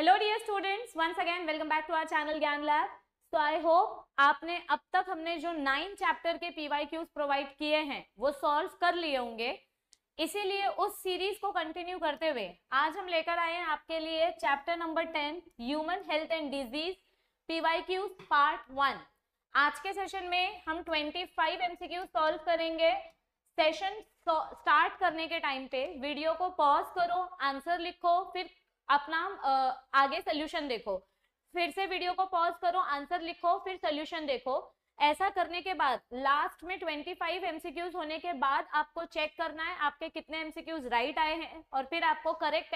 Hello dear students once again welcome back to our channel Gyan Lab तो I hope आपने अब तक हमने जो नाइन चैप्टर के पीवाई क्यूज प्रोवाइड किए हैं वो सॉल्व कर लिए होंगे इसीलिए उस सीरीज को कंटिन्यू करते हुए आज हम लेकर आए हैं आपके लिए chapter number ten human health and disease PY Qs part one आज के सेशन में हम ट्वेंटी फाइव एमसीक्यू सॉल्व करेंगे सेशन स्टार्ट करने के टाइम पे वीडियो को पॉज करो आंसर लिखो फिर अपना आगे सोल्यूशन देखो फिर से वीडियो को पॉज करो आंसर लिखो फिर सोल्यूशन देखो ऐसा करने के बाद लास्ट में 25 एमसीक्यूज होने के बाद आपको चेक करना है आपके कितने एमसीक्यूज राइट आए हैं और फिर आपको करेक्ट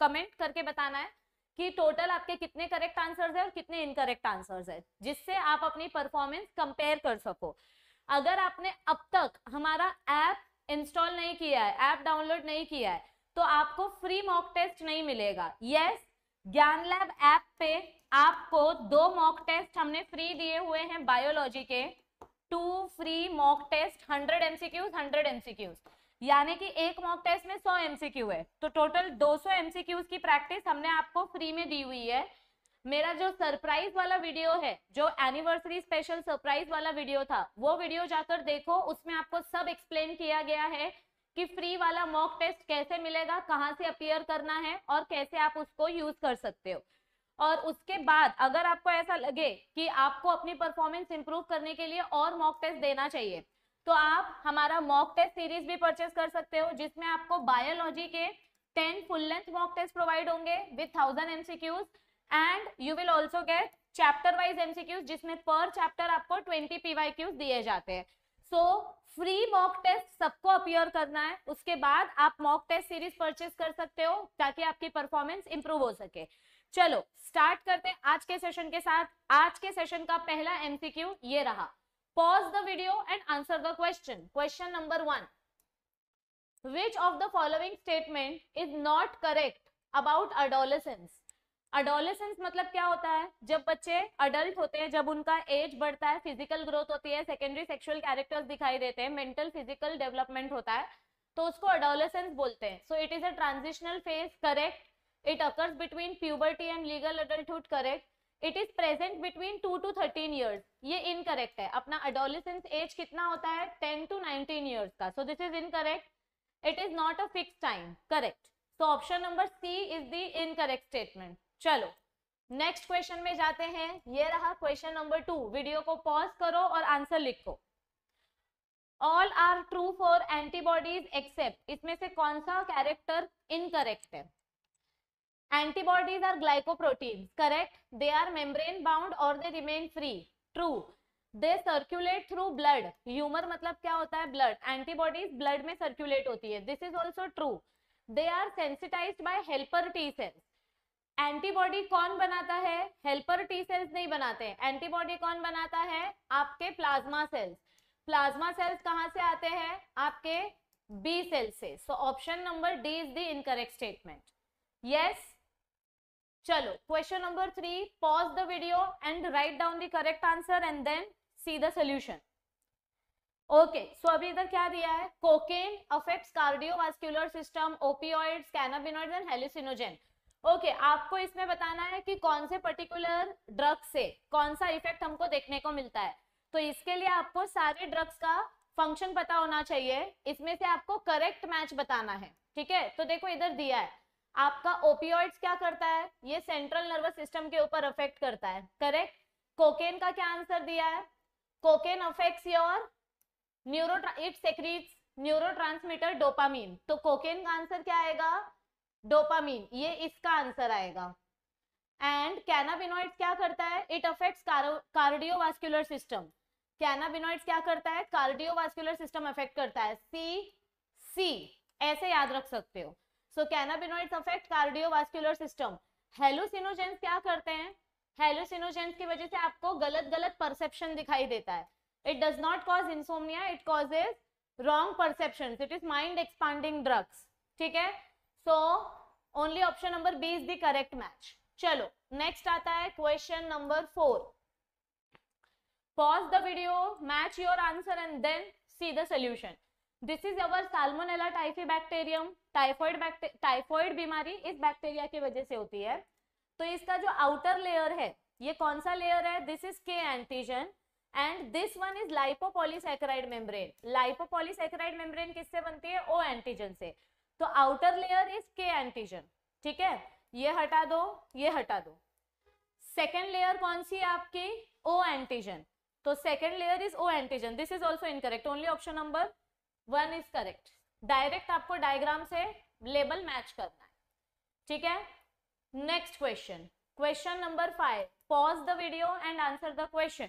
कमेंट करके बताना है कि टोटल आपके कितने करेक्ट आंसर्स है और कितने इनकरेक्ट आंसर्स है जिससे आप अपनी परफॉर्मेंस कंपेयर कर सको अगर आपने अब तक हमारा ऐप इंस्टॉल नहीं किया है ऐप डाउनलोड नहीं किया है तो आपको फ्री मॉक टेस्ट नहीं मिलेगा यस ज्ञान लैब ऐप पे आपको दो मॉक टेस्ट हमने फ्री दिए हुए हैं बायोलॉजी के two free mock test hundred MCQs hundred MCQs यानी कि एक मॉक टेस्ट में 100 एमसीक्यू है तो टोटल 200 एमसीक्यूज की प्रैक्टिस हमने आपको फ्री में दी हुई है मेरा जो सरप्राइज वाला वीडियो है जो एनिवर्सरी स्पेशल सरप्राइज वाला वीडियो था वो वीडियो जाकर देखो उसमें आपको सब एक्सप्लेन किया गया है कि फ्री वाला मॉक टेस्ट कैसे मिलेगा कहाँ से अपियर करना है और कैसे आप उसको यूज कर सकते हो और उसके बाद अगर आपको ऐसा लगे कि आपको अपनी परफॉर्मेंस इंप्रूव करने के लिए और मॉक टेस्ट देना चाहिए तो आप हमारा मॉक टेस्ट सीरीज भी परचेस कर सकते हो जिसमें आपको बायोलॉजी के ten full length mock test provide होंगे with thousand MCQs and you will also get chapter wise MCQs जिसमें पर चैप्टर आपको ट्वेंटी पीवाई दिए जाते हैं सो फ्री मॉक टेस्ट सबको अपियर करना है उसके बाद आप मॉक टेस्ट सीरीज परचेस कर सकते हो ताकि आपकी परफॉर्मेंस इंप्रूव हो सके चलो स्टार्ट करते हैं आज के सेशन के साथ आज के सेशन का पहला एमसीक्यू ये रहा pause the video and answer the question question number one which of the following statement is not correct about adolescence adolescence मतलब क्या होता है जब बच्चे अडल्ट होते हैं जब उनका एज बढ़ता है फिजिकल ग्रोथ होती है सेकेंडरी सेक्सुअल कैरेक्टर्स दिखाई देते हैं मेंटल फिजिकल डेवलपमेंट होता है तो उसको अडोलेसेंस बोलते हैं so it is a transitional phase correct it occurs between puberty and legal adulthood correct it is present between two two thirteen years ये इनकरेक्ट है अपना अडोलेसेंस एज कितना होता है टेन टू नाइनटीन ईयर्स का so this is incorrect it is not a fix time correct so option number C is the incorrect statement चलो next question में जाते हैं ये रहा क्वेश्चन नंबर टू वीडियो को पॉज करो और आंसर लिखो all are true for antibodies except इसमें से कौन सा कैरेक्टर इनकरेक्ट है antibodies are glycoprotein correct they are membrane bound और they remain free true they circulate through blood humour मतलब क्या होता है ब्लड एंटीबॉडीज ब्लड में सर्क्यूलेट होती है this is also true they are sensitize by helper T cells antibody कौन बनाता है हेल्पर टी सेल्स नहीं बनाते एंटीबॉडी कौन बनाता है आपके प्लाज्मा सेल्स प्लाज्मा सेल्स कहां से आते हैं आपके बी सेल से so option number D is the incorrect statement yes चलो question number three pause the video and write down the correct answer and then see the solution okay so अभी इधर क्या दिया है cocaine affects cardiovascular system opioids cannabinoids and hallucinogen okay okay, आपको इसमें बताना है कि कौन से पर्टिकुलर ड्रग से कौन सा इफेक्ट हमको देखने को मिलता है तो इसके लिए आपको सारे ड्रग्स का फंक्शन पता होना चाहिए इसमें से आपको करेक्ट मैच बताना है ठीक है तो देखो इधर दिया है आपका ओपियोइड्स क्या करता है ये सेंट्रल नर्वस सिस्टम के ऊपर अफेक्ट करता है करेक्ट कोकेन का क्या आंसर दिया है cocaine affect your neuro it secretes neurotransmitter dopamine तो कोकेन का आंसर क्या आएगा डोपामीन ये इसका आंसर आएगा एंड कैनाबिनोइड्स क्या करता है it affects cardiovascular system cannabinoids क्या करता है कार्डियोवास्कुलर सिस्टम अफेक्ट करता है सी सी ऐसे याद रख सकते हो so cannabinoids affect cardiovascular system hallucinogens क्या करते हैं हेलुसिनोजेंस की वजह से आपको गलत गलत परसेप्शन दिखाई देता है it does not cause insomnia it causes wrong perception it is mind expanding drugs ठीक है so only option number B is the correct match चलो नेक्स्ट आता है question number four pause the video match your answer and then see the solution this is our salmonella typhi bacterium typhoid typhoid बीमारी इस bacteria की वजह से होती है तो इसका जो आउटर लेयर है ये कौन सा लेयर है this is K antigen and this one is lipopolysaccharide membrane lipopolysaccharide membrane किससे बनती है ओ एंटीजन से तो outer layer is K antigen ठीक है ये हटा दो ये हटा दो सेकेंड लेयर कौन सी है आपकी ओ एंटीजन तो second layer is O antigen this is also incorrect only option number one is correct direct आपको डायग्राम से लेबल मैच करना है ठीक है next question question number five pause the video and answer the question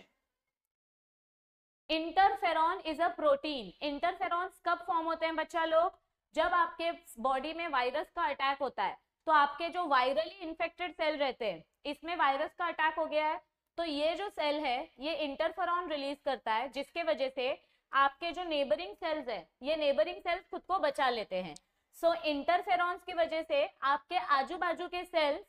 interferon is a protein interferons कब form होते हैं बच्चा लोग जब आपके बॉडी में वायरस का अटैक होता है तो आपके जो वायरली इन्फेक्टेड सेल रहते हैं इसमें वायरस का अटैक हो गया है तो ये जो सेल है ये इंटरफेरॉन रिलीज करता है जिसके वजह से आपके जो नेबरिंग सेल्स है ये नेबरिंग सेल्स खुद को बचा लेते हैं सो so, इंटरफेरॉन्स की वजह से आपके आजू बाजू के सेल्स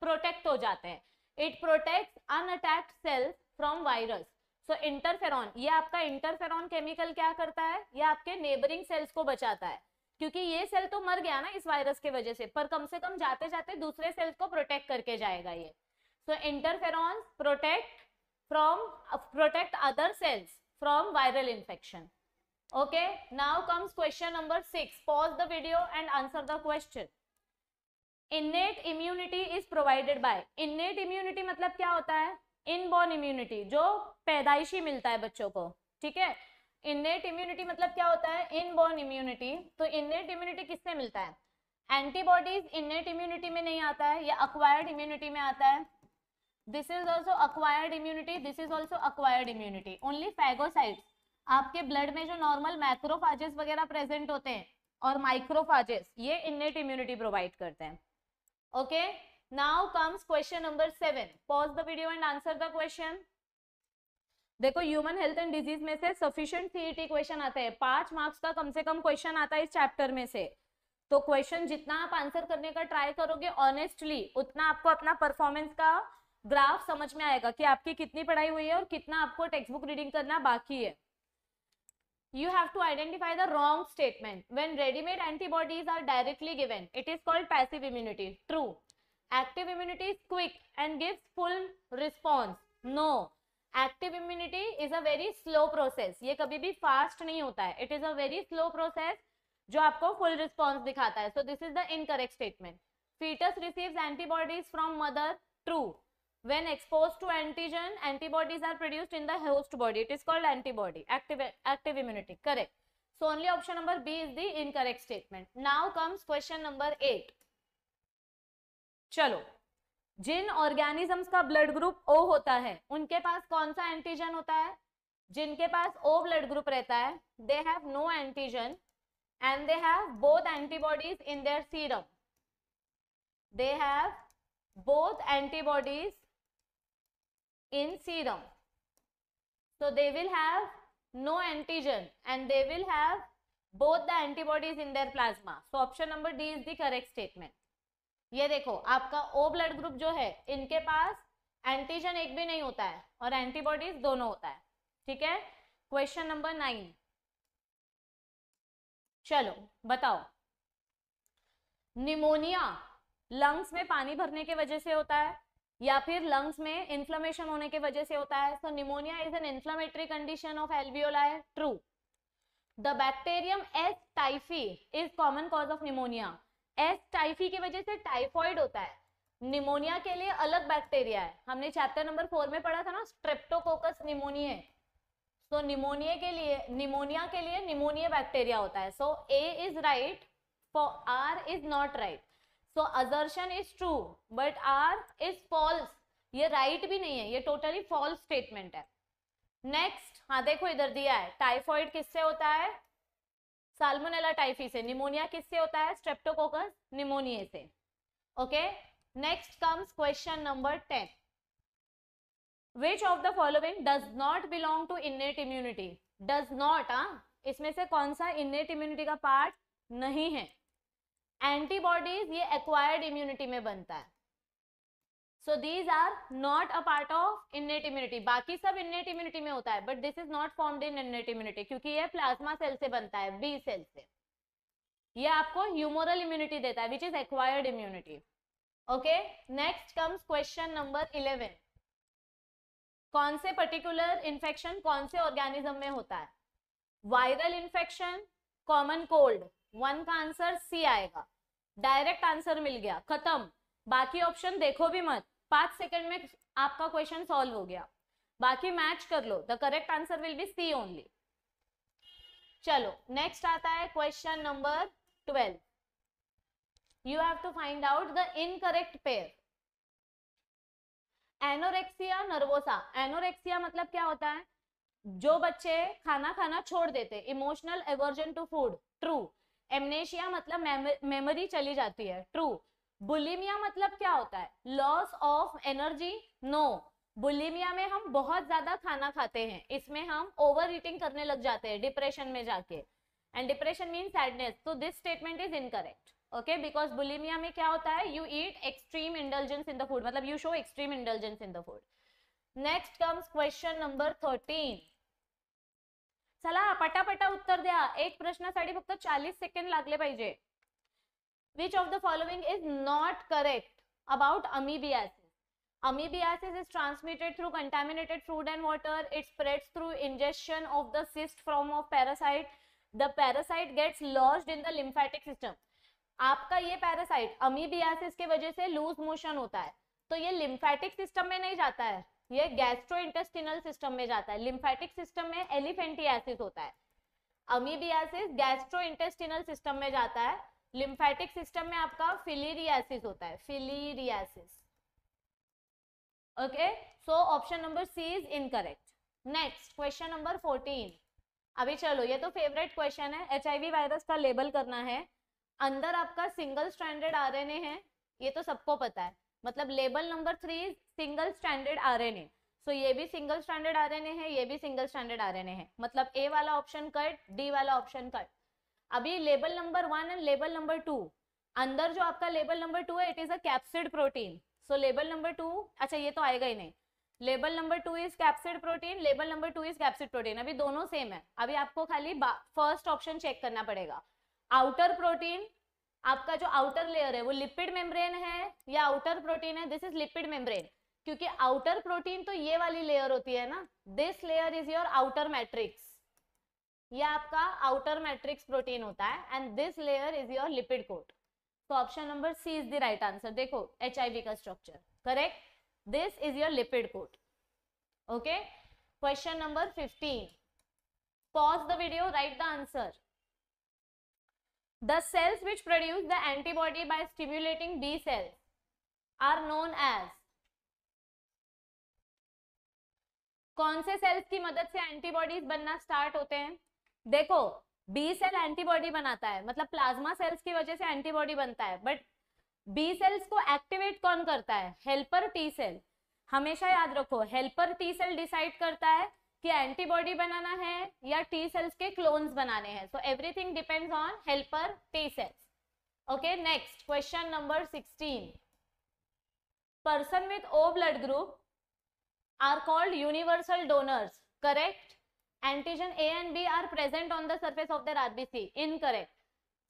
प्रोटेक्ट हो जाते हैं it protect unattacked cells from virus so interferon ये आपका इंटरफेरॉन केमिकल क्या करता है ये आपके नेबरिंग सेल्स को बचाता है क्योंकि ये सेल तो मर गया ना इस वायरस के वजह से पर कम से कम जाते जाते दूसरे सेल्स को प्रोटेक्ट करके जाएगा ये so interfere protect from protect other cells from viral infection okay now comes question number six pause the video and answer the question innate immunity is provided by innate immunity मतलब क्या होता है inborn immunity जो पैदाइशी मिलता है बच्चों को ठीक है इननेट इम्यूनिटी मतलब क्या होता है इनबॉर्न इम्यूनिटी तो इननेट इम्यूनिटी किससे मिलता है एंटीबॉडीज इननेट इम्यूनिटी में नहीं आता है या अक्वायर्ड इम्यूनिटी में आता है this is also acquired immunity this is also acquired immunity only phagocytes आपके ब्लड में जो नॉर्मल मैक्रोफाजेस वगैरह प्रेजेंट होते हैं और माइक्रोफाजेस ये इननेट इम्यूनिटी प्रोवाइड करते हैं okay now comes question number seven pause the video and answer the question देखो ह्यूमन हेल्थ एंड डिजीज में से सफिशियंट सीईटी क्वेश्चन आते हैं पांच मार्क्स का कम से कम क्वेश्चन आता है इस चैप्टर में से तो क्वेश्चन जितना आप आंसर करने का ट्राई करोगे ऑनेस्टली उतना आपको अपना परफॉर्मेंस का ग्राफ समझ में आएगा कि आपकी कितनी पढ़ाई हुई है और कितना आपको टेक्स्ट बुक रीडिंग करना बाकी है you have to identify the wrong statement when readymade antibodies are directly given it is called passive passive true active active immunity is quick and gives full response no active immunity is a very slow process ये कभी भी fast नहीं होता है it is a very slow process जो आपको full response दिखाता है so this is the incorrect statement foetus receive antibodies from mother true when expose to antigen antibodies are produced in the host body it is called antibody active immunity correct so only option number B is the incorrect statement now comes question number eight चलो जिन organisms का blood group O होता है उनके पास कौन सा antigen होता है जिनके पास ओ ब्लड ग्रुप रहता है they have no antigen and they have both antibodies in their serum they have both antibodies in serum so they will have no antigen and they will have both the antibodies in their plasma so option number D is the correct statement ये देखो आपका ओ blood group जो है इनके पास antigen एक भी नहीं होता है और एंटीबॉडीज दोनों होता है ठीक है क्वेश्चन नंबर नाइन चलो बताओ निमोनिया लंग्स में पानी भरने की वजह से होता है या फिर लंग्स में इन्फ्लेमेशन होने की वजह से होता है so pneumonia is an inflammatory condition of एल्बियोलाय true the bacterium S typhi is common cause of pneumonia S typhi की वजह से टाइफॉइड होता है निमोनिया के लिए अलग बैक्टीरिया है हमने चैप्टर नंबर फोर में पढ़ा था ना स्ट्रेप्टोकोकस निमोनिया सो निमोनिया के लिए निमोनिया के लिए निमोनिया बैक्टीरिया होता है so A is right for R is not right so assertion is true but R is false ये राइट right भी नहीं है ये टोटली फॉल्स स्टेटमेंट है नेक्स्ट हाँ देखो इधर दिया है टाइफॉइड किससे होता है साल्मोनेला टाइफी से निमोनिया किससे होता है स्ट्रेप्टोकोकस निमोनिया से okay next comes question number ten which of the following does not belong to innate immunity does not आ हाँ? इसमें से कौन सा innate immunity का पार्ट नहीं है एंटीबॉडीज ये एक्वायर्ड इम्यूनिटी में बनता है so these are not a part of innate immunity बाकी सब इन्नेट इम्यूनिटी में होता है but this is not formed in innate immunity क्योंकि ये प्लाज्मा सेल से बनता है बी सेल से ये आपको ह्यूमोरल इम्यूनिटी देता है which is acquired immunity okay next comes question number eleven कौन से पर्टिकुलर इन्फेक्शन कौन से ऑर्गेनिज्म में होता है viral infection common cold one का आंसर सी आएगा डायरेक्ट आंसर मिल गया खत्म बाकी ऑप्शन देखो भी मत पांच सेकंड में आपका क्वेश्चन सॉल्व हो गया बाकी मैच कर लो the correct answer will be C only चलो नेक्स्ट आता है question number twelve you have to find out the incorrect pair anorexia nervosa anorexia मतलब क्या होता है जो बच्चे खाना खाना छोड़ देते emotional aversion to food true amnesia मतलब मेमोरी चली जाती है ट्रू बुलिमिया मतलब क्या होता है loss of energy no bulimia में हम बहुत ज्यादा खाना खाते हैं इसमें हम ओवर ईटिंग करने लग जाते हैं डिप्रेशन में जाके एंड डिप्रेशन मीन सैडनेस तो this statement is incorrect okay because bulimia में क्या होता है you eat extreme intelligence in the food मतलब you show extreme intelligence in the food next comes question number thirteen चला पटापटा उत्तर दया एक सा फिर चालीस सेकेंड लगे पाजे which of the following is not correct about amoebiasis amoebiasis is transmitted through contaminated food and water it spreads through ingestion of the cyst from a parasite the parasite gets lodged in the lymphatic system आपका ये parasite amoebiasis के वजह से loose motion होता है तो ये lymphatic system में नहीं जाता है ये गैस्ट्रोइंटेस्टिनल सिस्टम में जाता है लिम्फेटिक सिस्टम में एलिफेंटियासिस होता है अमीबियासिस गैस्ट्रोइंटेस्टिनल सिस्टम में जाता है लिम्फेटिक सिस्टम में आपका फिलीरियासिस होता है filariasis okay so option number C is incorrect next question number fourteen अभी चलो ये तो फेवरेट क्वेश्चन है एच वायरस का लेबल करना है अंदर आपका सिंगल स्टैंडर्ड आर है ये तो सबको पता है मतलब label number three single standard R so ये भी सिंगल स्टैंडर्ड आर है ये भी सिंगल स्टैंडर्ड आर है मतलब ए वाला ऑप्शन कट डी वाला ऑप्शन कट अभी label number one and label number two अंदर जो आपका लेबल नंबर टू है it is a capsid protein so label number two अच्छा ये तो आएगा ही नहीं label number two is capsid protein label number two is capsid protein अभी दोनों सेम है अभी आपको खाली फर्स्ट ऑप्शन चेक करना पड़ेगा आउटर प्रोटीन आपका जो आउटर लेयर है वो लिपिड मेम्ब्रेन है या आउटर प्रोटीन है दिस इज लिपिड मेम्ब्रेन क्योंकि आउटर प्रोटीन तो ये वाली लेयर होती है ना this layer is your outer matrix ये आपका आउटर मैट्रिक्स प्रोटीन होता है and this layer is your lipid coat तो option number C is the right answer देखो एच का structure correct this is your lipid coat okay question number fifteen pause the video write the answer the sales which produce the antibody by stimulating B cells are known as कौन से sales की मदद से antibodies बनना start होते हैं देखो B cell antibody बनाता है मतलब प्लाज्मा सेल्स की वजह से एंटीबॉडी बनता है बट बी सेल्स को एक्टिवेट कौन करता है हेल्पर टी सेल हमेशा याद रखो हेल्पर टी सेल डिसाइड करता है कि एंटीबॉडी बनाना है या टी सेल्स के क्लोन्स बनाने हैं so everything depends on helper T cells okay next question number 16 person with O blood group are called universal donors correct antigen A and B are present on the surface of their RBC. Incorrect.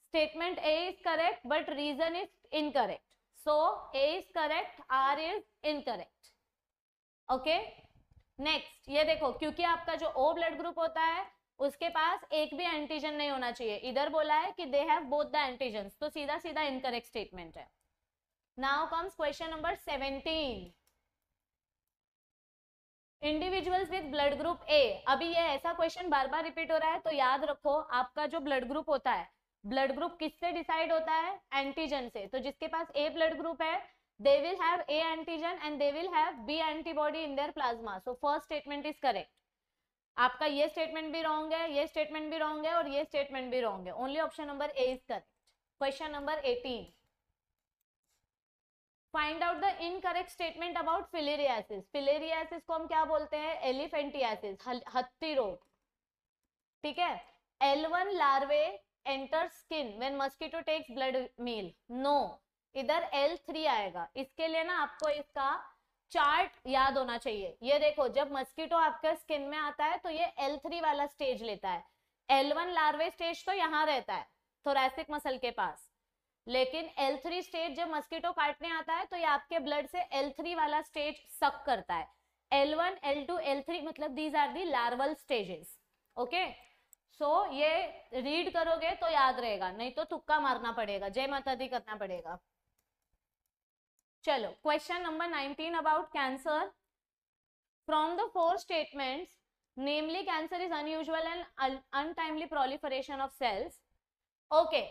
Statement A is correct, but reason is incorrect. So, A is correct, R is incorrect. Okay? Next, ये देखो क्योंकि आपका जो O blood group होता है उसके पास एक भी एंटीजन नहीं होना चाहिए इधर बोला है कि they have both the antigen तो सीधा सीधा इनकरेक्ट स्टेटमेंट है now comes question number seventeen individuals with blood group A अभी ये ऐसा क्वेश्चन बार बार रिपीट हो रहा है तो याद रखो आपका जो ब्लड ग्रुप होता है ब्लड ग्रुप किससे डिसाइड होता है एंटीजन से तो जिसके पास ए ब्लड ग्रुप है they will have A antigen and they will have B antibody in their plasma so first statement is correct आपका ये स्टेटमेंट भी रॉन्ग है ये स्टेटमेंट भी रॉन्ग है और ये स्टेटमेंट भी रॉन्ग है only option number A is correct question number eighteen find out the incorrect statement about filariasis filariasis को हम क्या बोलते हैं एलिफेंटियासिस हत्ती रोग ठीक है L one larvae enter skin when mosquito takes blood meal no इधर एल थ्री आएगा इसके लिए ना आपको इसका चार्ट याद होना चाहिए ये देखो जब मस्कीटो आपके स्किन में आता है तो ये एल थ्री वाला स्टेज लेता है एल वन लार्वे स्टेज तो यहाँ रहता है थोरेसिक मसल के पास लेकिन L3 स्टेज जब मस्कीटो काटने आता है तो ये आपके ब्लड से L3 वाला स्टेज सक करता है L1, L2, L3 मतलब these are the larval stages okay so ये रीड करोगे तो याद रहेगा नहीं तो तुक्का मारना पड़ेगा जय माता दी करना पड़ेगा चलो question number 19 about cancer from the four statements namely cancer is unusual and untimely proliferation of cells okay okay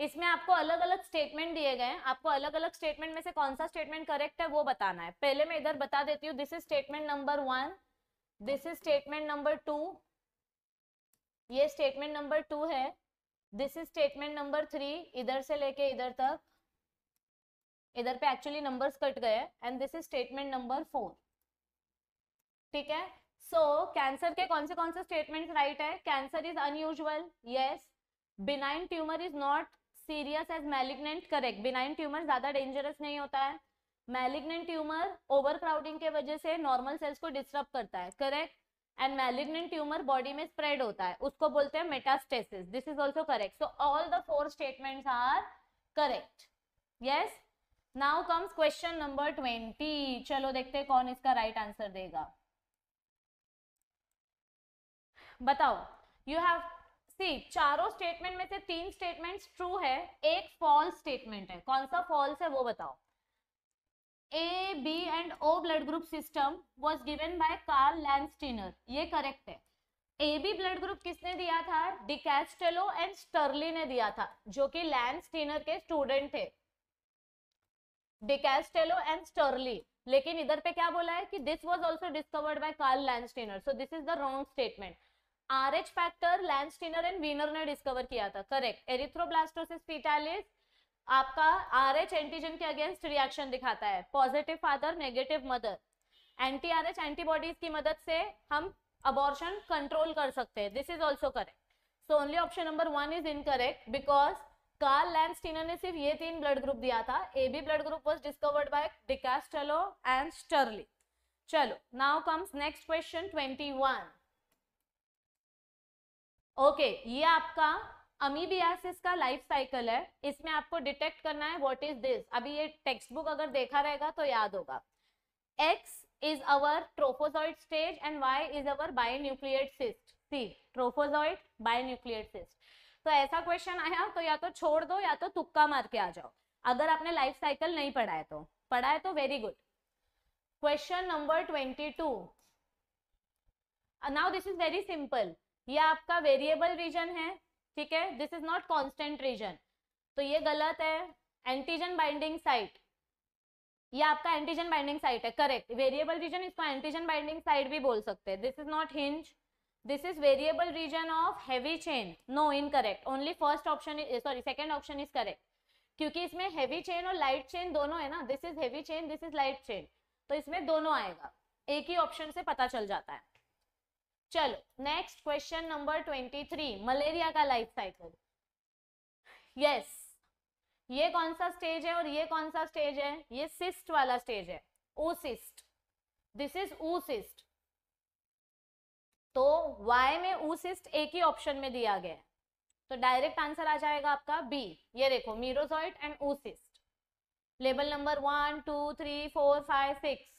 इसमें आपको अलग अलग स्टेटमेंट दिए गए हैं आपको अलग अलग स्टेटमेंट में से कौन सा स्टेटमेंट करेक्ट है वो बताना है पहले मैं इधर बता देती हूँ this is statement number one this is statement number two ये स्टेटमेंट नंबर टू है this is statement number three इधर से लेके इधर तक इधर पे एक्चुअली नंबर्स कट गए and this is statement number four ठीक है सो so, कैंसर के कौन से कौन से स्टेटमेंट राइट है cancer is unusual yes benign tumour is not serious as malignant correct benign tumour ज्यादा डेंजरस नहीं होता है मैलिग्नेंट ट्यूमर ओवर क्राउडिंग के वजह से नॉर्मल सेल्स को डिस्टर्ब करता है correct and malignant tumour body में स्प्रेड होता है उसको बोलते हैं metastasis this is also correct so all the four statements are correct yes now comes question number twenty चलो देखते हैं कौन इसका राइट right आंसर देगा बताओ यू हैव सी चारों स्टेटमेंट में से तीन स्टेटमेंट्स ट्रू है एक फॉल्स स्टेटमेंट है कौन सा फॉल्स है वो बताओ A B and O blood group system was given by Karl Landsteiner ये करेक्ट है ए बी ब्लड ग्रुप किसने दिया था डिकेस्टेलो एंड स्टर्ली ने दिया था जो कि लैंडस्टीनर के स्टूडेंट थे डिकेस्टेलो एंड स्टर्ली लेकिन इधर पे क्या बोला है कि this was also discovered by Karl Landsteiner so this is the wrong statement R H factor Landsteiner and Wiener ने डिस्कवर किया था करेक्ट एरिथ्रोब्लास्टोसिस पीटालिस आपका आर एच एंटीजन के अगेंस्ट रिएक्शन दिखाता है positive father negative mother anti R H antibodies की मदद से हम अबॉर्शन कंट्रोल कर सकते हैं this is also correct so only option number one is incorrect because Karl Landsteiner ने सिर्फ ये तीन ब्लड ग्रुप दिया था A B blood group was discovered by Decastello and Sturli चलो now comes next question twenty okay okay, ये आपका amoebiasis का लाइफ साइकिल है इसमें आपको डिटेक्ट करना है व्हाट इज दिस अभी ये टेक्स्ट बुक अगर देखा रहेगा तो याद होगा X is our trophozoite stage and Y is our binucleate cyst C trophozoite nuclear cyst तो ऐसा क्वेश्चन आया तो या तो छोड़ दो या तो तुक्का मार के आ जाओ अगर आपने लाइफ साइकिल नहीं पढ़ा है तो पढ़ा है तो very good question number twenty two now this is very simple ये आपका वेरिएबल रीजन है ठीक है this is not constant region तो ये गलत है एंटीजन बाइंडिंग साइट ये आपका एंटीजन बाइंडिंग साइट है करेक्ट वेरिएबल रीजन इसको एंटीजन बाइंडिंग साइट भी बोल सकते हैं this is not hinge this is variable region of heavy chain no incorrect only first option sorry second option is correct क्योंकि इसमें heavy chain और light chain दोनों है ना this is heavy chain this is light chain तो इसमें दोनों आएगा एक ही ऑप्शन से पता चल जाता है चलो next question number twenty three malaria का लाइफ साइकिल यस ये कौन सा स्टेज है और ये कौन सा स्टेज है ये सिस्ट वाला स्टेज है ओसिस्ट दिस इज ओसिस्ट तो वाई में ओसिस्ट एक ही ऑप्शन में दिया गया है तो डायरेक्ट आंसर आ जाएगा आपका बी ये देखो merozoite and oocyst label number one two three four five six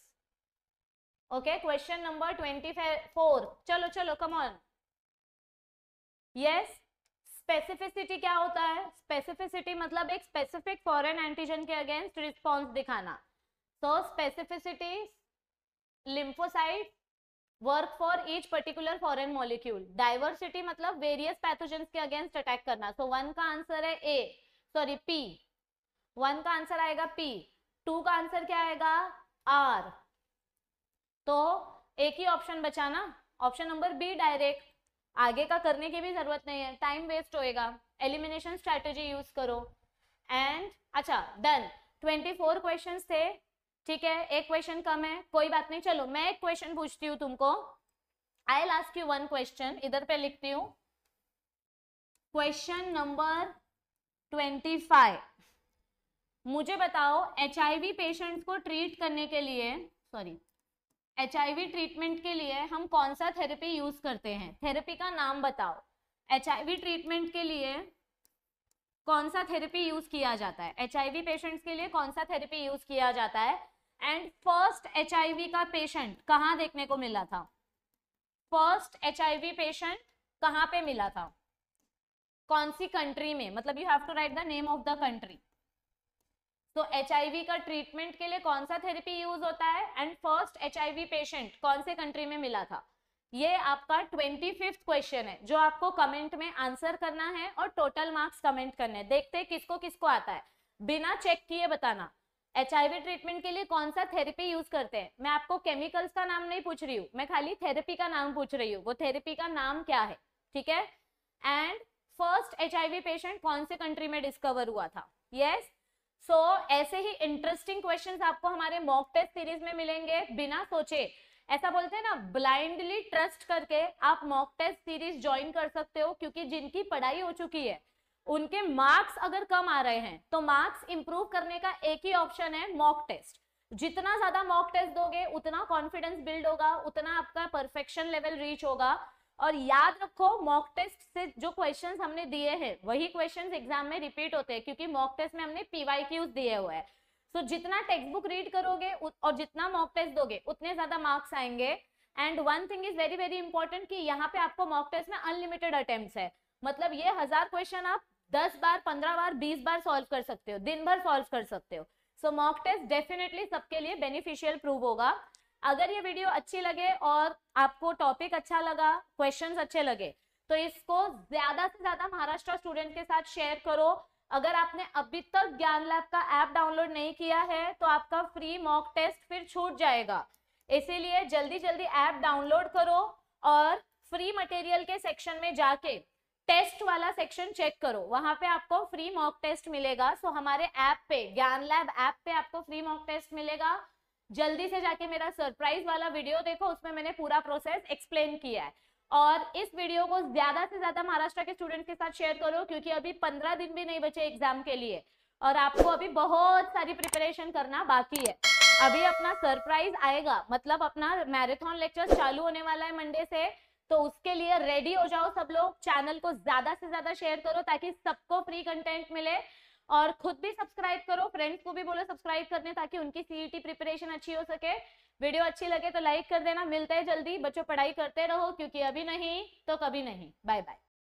okay question number twenty four चलो चलो कम ऑन यस स्पेसिफिसिटी क्या होता है स्पेसिफिसिटी मतलब एक स्पेसिफिक फॉरेन एंटीजन के अगेंस्ट रिस्पॉन्स दिखाना so specificity lymphocyte work for each particular foreign molecule diversity मतलब वेरियस पैथोजेंस के अगेंस्ट अटैक करना so वन का आंसर है ए सॉरी पी वन का आंसर आएगा पी टू का आंसर क्या आएगा आर तो एक ही ऑप्शन बचाना ऑप्शन नंबर बी डायरेक्ट आगे का करने की भी जरूरत नहीं है टाइम वेस्ट होएगा एलिमिनेशन स्ट्रेटेजी यूज करो एंड अच्छा डन ट्वेंटी फोर क्वेश्चन थे ठीक है एक क्वेश्चन कम है कोई बात नहीं चलो मैं एक क्वेश्चन पूछती हूँ तुमको I last you one question इधर पे लिखती हूँ क्वेश्चन नंबर ट्वेंटी फाइव मुझे बताओ एच पेशेंट्स को ट्रीट करने के लिए सॉरी एच ट्रीटमेंट के लिए हम कौन सा थेरेपी यूज करते हैं थेरेपी का नाम बताओ एच ट्रीटमेंट के लिए कौन सा थेरेपी यूज किया जाता है एच पेशेंट्स के लिए कौन सा थेरेपी यूज किया जाता है एंड फर्स्ट एच का पेशेंट कहाँ देखने को मिला था फर्स्ट एच पेशेंट कहाँ पे मिला था कौन सी कंट्री में मतलब you have to write the name of the country तो एच का ट्रीटमेंट के लिए कौन सा थेरेपी यूज होता है एंड फर्स्ट एच पेशेंट कौन से कंट्री में मिला था ये आपका ट्वेंटी फिफ्थ क्वेश्चन है जो आपको कमेंट में आंसर करना है और टोटल मार्क्स कमेंट करने हैं देखते हैं किसको किसको आता है बिना चेक किए बताना एच ट्रीटमेंट के लिए कौन सा थेरेपी यूज करते हैं मैं आपको केमिकल्स का नाम नहीं पूछ रही हूँ मैं खाली थेरेपी का नाम पूछ रही हूँ वो थेरेपी का नाम क्या है ठीक है एंड फर्स्ट एच पेशेंट कौन से कंट्री में डिस्कवर हुआ था यस yes? सो so, ऐसे ही इंटरेस्टिंग क्वेश्चंस आपको हमारे मॉक टेस्ट सीरीज में मिलेंगे बिना सोचे ऐसा बोलते हैं ना ब्लाइंडली ट्रस्ट करके आप मॉक टेस्ट सीरीज ज्वाइन कर सकते हो क्योंकि जिनकी पढ़ाई हो चुकी है उनके मार्क्स अगर कम आ रहे हैं तो मार्क्स इंप्रूव करने का एक ही ऑप्शन है मॉक टेस्ट जितना ज्यादा मॉक टेस्ट दोगे उतना कॉन्फिडेंस बिल्ड होगा उतना आपका परफेक्शन लेवल रीच होगा और याद रखो मॉक टेस्ट से जो क्वेश्चंस हमने दिए हैं वही क्वेश्चंस एग्जाम में रिपीट होते हैं क्योंकि मॉक टेस्ट में हमने पीवाई क्यूज दिए हुए हैं सो so, जितना टेक्स्ट बुक रीड करोगे और जितना मॉक टेस्ट दोगे उतने ज्यादा मार्क्स आएंगे and one thing is very very important कि यहाँ पे आपको मॉक टेस्ट में अनलिमिटेड अटेम्प्ट है मतलब ये हजार क्वेश्चन आप दस बार पंद्रह बार बीस बार सॉल्व कर सकते हो दिन भर सॉल्व कर सकते हो सो मॉक टेस्ट डेफिनेटली सबके लिए बेनिफिशियल प्रूव होगा अगर ये वीडियो अच्छी लगे और आपको टॉपिक अच्छा लगा क्वेश्चंस अच्छे लगे तो इसको ज्यादा से ज्यादा महाराष्ट्र स्टूडेंट के साथ शेयर करो अगर आपने अभी तक ज्ञान लैब का ऐप डाउनलोड नहीं किया है तो आपका फ्री मॉक टेस्ट फिर छूट जाएगा इसीलिए जल्दी जल्दी ऐप डाउनलोड करो और फ्री मटेरियल के सेक्शन में जाके टेस्ट वाला सेक्शन चेक करो वहां पे आपको फ्री मॉक टेस्ट मिलेगा सो हमारे ऐप पे ज्ञान लैब ऐप पे आपको फ्री मॉक टेस्ट मिलेगा जल्दी से जाके मेरा सरप्राइज वाला वीडियो देखो उसमें मैंने पूरा प्रोसेस एक्सप्लेन किया है और इस वीडियो को ज्यादा से ज्यादा महाराष्ट्र के स्टूडेंट के साथ शेयर करो क्योंकि अभी पंद्रह दिन भी नहीं बचे एग्जाम के लिए और आपको अभी बहुत सारी प्रिपरेशन करना बाकी है अभी अपना सरप्राइज आएगा मतलब अपना मैराथन लेक्चर चालू होने वाला है मंडे से तो उसके लिए रेडी हो जाओ सब लोग चैनल को ज्यादा से ज्यादा शेयर करो ताकि सबको फ्री कंटेंट मिले और खुद भी सब्सक्राइब करो फ्रेंड्स को भी बोलो सब्सक्राइब करने ताकि उनकी सीईटी प्रिपरेशन e अच्छी हो सके वीडियो अच्छी लगे तो लाइक कर देना मिलते हैं जल्दी बच्चों पढ़ाई करते रहो क्योंकि अभी नहीं तो कभी नहीं बाय बाय